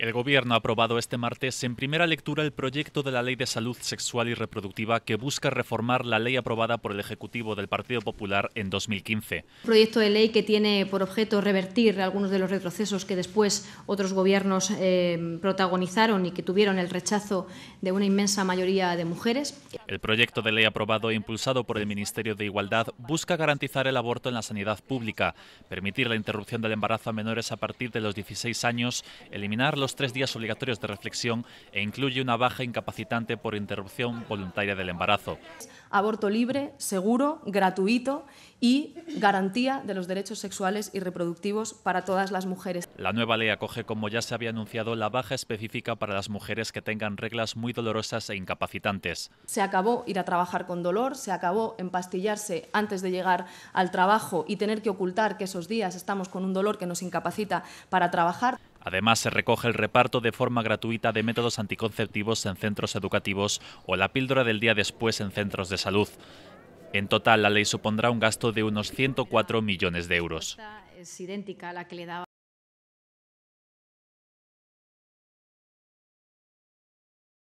El Gobierno ha aprobado este martes en primera lectura el proyecto de la Ley de Salud Sexual y Reproductiva que busca reformar la ley aprobada por el Ejecutivo del Partido Popular en 2015. proyecto de ley que tiene por objeto revertir algunos de los retrocesos que después otros gobiernos eh, protagonizaron y que tuvieron el rechazo de una inmensa mayoría de mujeres. El proyecto de ley aprobado e impulsado por el Ministerio de Igualdad busca garantizar el aborto en la sanidad pública, permitir la interrupción del embarazo a menores a partir de los 16 años, eliminar los tres días obligatorios de reflexión e incluye una baja incapacitante por interrupción voluntaria del embarazo. Aborto libre, seguro, gratuito y garantía de los derechos sexuales y reproductivos para todas las mujeres. La nueva ley acoge, como ya se había anunciado, la baja específica para las mujeres que tengan reglas muy dolorosas e incapacitantes. Se acabó ir a trabajar con dolor, se acabó empastillarse antes de llegar al trabajo y tener que ocultar que esos días estamos con un dolor que nos incapacita para trabajar. Además, se recoge el reparto de forma gratuita de métodos anticonceptivos en centros educativos o la píldora del día después en centros de salud. En total, la ley supondrá un gasto de unos 104 millones de euros.